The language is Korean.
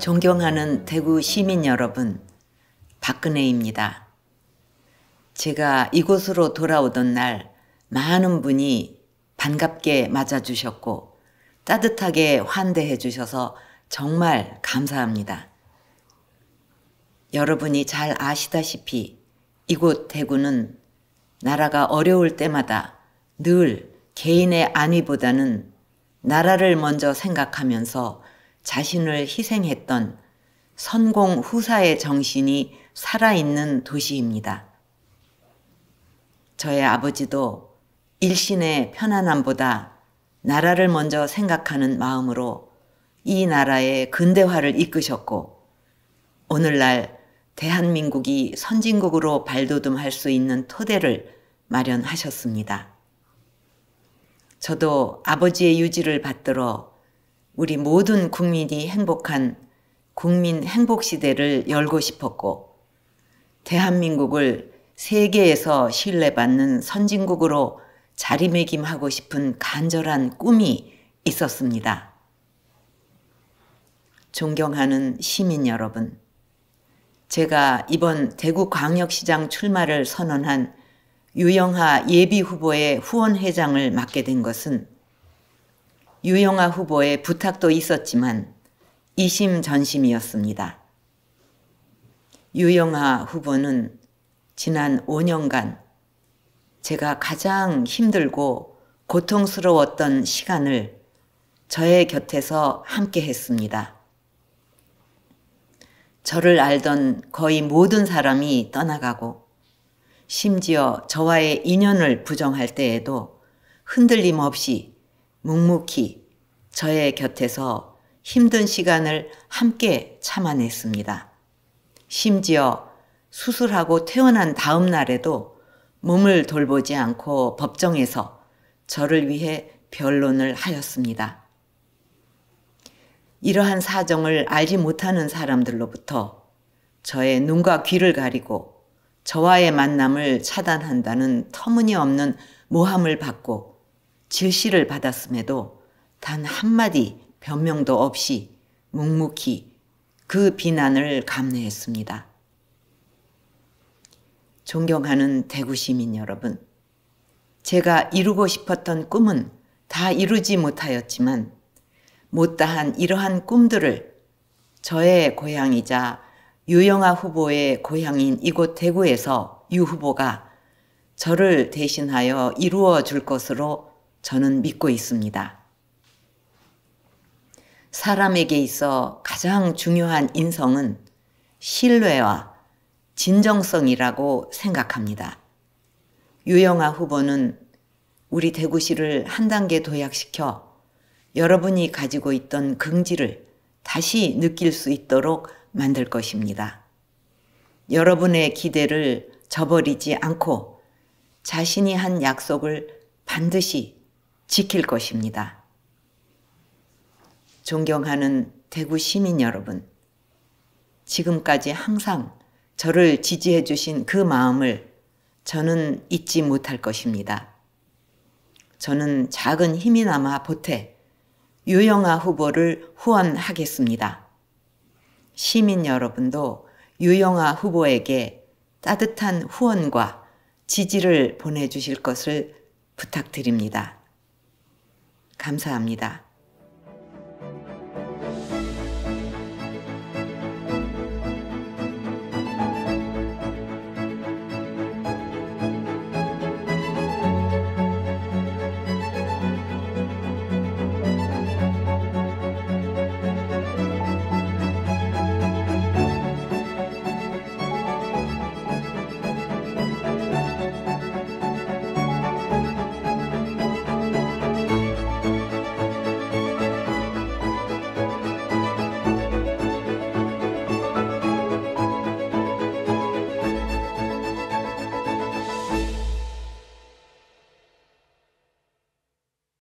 존경하는 대구 시민 여러분, 박근혜입니다. 제가 이곳으로 돌아오던 날 많은 분이 반갑게 맞아주셨고 따뜻하게 환대해 주셔서 정말 감사합니다. 여러분이 잘 아시다시피 이곳 대구는 나라가 어려울 때마다 늘 개인의 안위보다는 나라를 먼저 생각하면서 자신을 희생했던 선공 후사의 정신이 살아있는 도시입니다. 저의 아버지도 일신의 편안함보다 나라를 먼저 생각하는 마음으로 이 나라의 근대화를 이끄셨고 오늘날 대한민국이 선진국으로 발돋움할 수 있는 토대를 마련하셨습니다. 저도 아버지의 유지를 받들어 우리 모든 국민이 행복한 국민 행복 시대를 열고 싶었고 대한민국을 세계에서 신뢰받는 선진국으로 자리매김하고 싶은 간절한 꿈이 있었습니다. 존경하는 시민 여러분, 제가 이번 대구광역시장 출마를 선언한 유영하 예비 후보의 후원회장을 맡게 된 것은 유영아 후보의 부탁도 있었지만 이심전심이었습니다. 유영아 후보는 지난 5년간 제가 가장 힘들고 고통스러웠던 시간을 저의 곁에서 함께 했습니다. 저를 알던 거의 모든 사람이 떠나가고 심지어 저와의 인연을 부정할 때에도 흔들림 없이 묵묵히 저의 곁에서 힘든 시간을 함께 참아냈습니다. 심지어 수술하고 퇴원한 다음 날에도 몸을 돌보지 않고 법정에서 저를 위해 변론을 하였습니다. 이러한 사정을 알지 못하는 사람들로부터 저의 눈과 귀를 가리고 저와의 만남을 차단한다는 터무니없는 모함을 받고 질시를 받았음에도 단 한마디 변명도 없이 묵묵히 그 비난을 감내했습니다. 존경하는 대구시민 여러분, 제가 이루고 싶었던 꿈은 다 이루지 못하였지만 못다한 이러한 꿈들을 저의 고향이자 유영아 후보의 고향인 이곳 대구에서 유 후보가 저를 대신하여 이루어 줄 것으로 저는 믿고 있습니다. 사람에게 있어 가장 중요한 인성은 신뢰와 진정성이라고 생각합니다. 유영아 후보는 우리 대구시를 한 단계 도약시켜 여러분이 가지고 있던 긍지를 다시 느낄 수 있도록 만들 것입니다. 여러분의 기대를 저버리지 않고 자신이 한 약속을 반드시 지킬 것입니다. 존경하는 대구 시민 여러분, 지금까지 항상 저를 지지해 주신 그 마음을 저는 잊지 못할 것입니다. 저는 작은 힘이나마 보태 유영아 후보를 후원하겠습니다. 시민 여러분도 유영아 후보에게 따뜻한 후원과 지지를 보내주실 것을 부탁드립니다. 감사합니다.